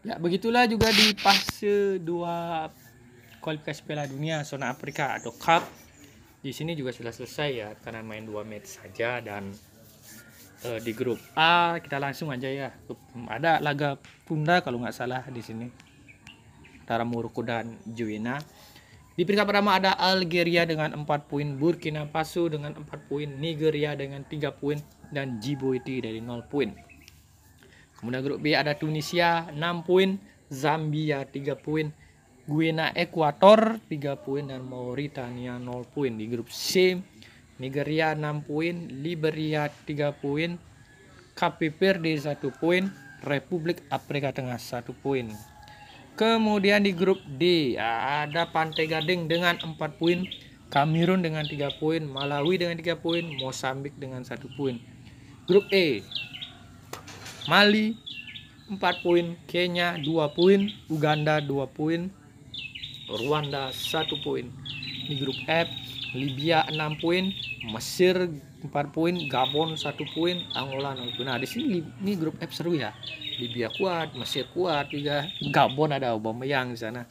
Ya begitulah juga di fase 2 kualifikasi Piala Dunia zona Afrika atau Cup. Di sini juga sudah selesai ya karena main 2 match saja dan uh, di grup A kita langsung aja ya. Ada laga Punda kalau nggak salah di sini antara Maroko dan Juwena. Di peringkat pertama ada Algeria dengan 4 poin, Burkina Faso dengan 4 poin, Nigeria dengan 3 poin dan Djibouti dari 0 poin. Kemudian grup B ada Tunisia 6 poin, Zambia 3 poin, Guinea Ekuator 3 poin dan Mauritania 0 poin. Di grup C Nigeria 6 poin, Liberia 3 poin, Cape Verde 1 poin, Republik Afrika Tengah 1 poin. Kemudian di grup D ada Pantai Gading dengan 4 poin, Kamerun dengan 3 poin, Malawi dengan 3 poin, Mosambik dengan 1 poin. Grup E Mali 4 poin, Kenya 2 poin, Uganda 2 poin, Rwanda 1 poin. Di grup F, Libya 6 poin, Mesir 4 poin, Gabon 1 poin, Angola 0 poin. Nah, di sini ini grup F seru ya. Libya kuat, Mesir kuat juga. Gabon ada Aubameyang di sana.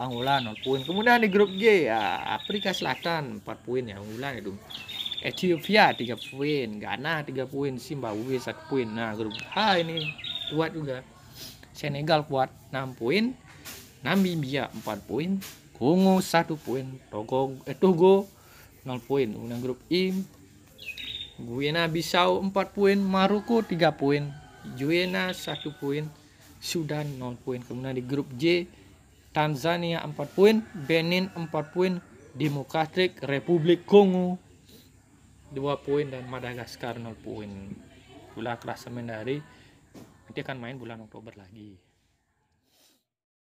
Angola 0 poin. Kemudian di grup G ya Afrika Selatan 4 poin ya unggulan itu. Ya, Ethiopia 3 poin, Ghana 3 poin, Zimbabwe 1 poin. Nah, grup H ini kuat juga. Senegal kuat 6 poin, Namibia 4 poin, Kongo 1 poin, Togo eh, Togo 0 poin. Kemudian grup I Guyana Bissau 4 poin, Maroko 3 poin, Guyana 1 poin, Sudan 0 poin. Kemudian di grup J Tanzania 4 poin, Benin 4 poin, Demokratik Republik Kongo 2 poin dan Madagaskar 0 poin. Pula klasemen dari nanti akan main bulan Oktober lagi.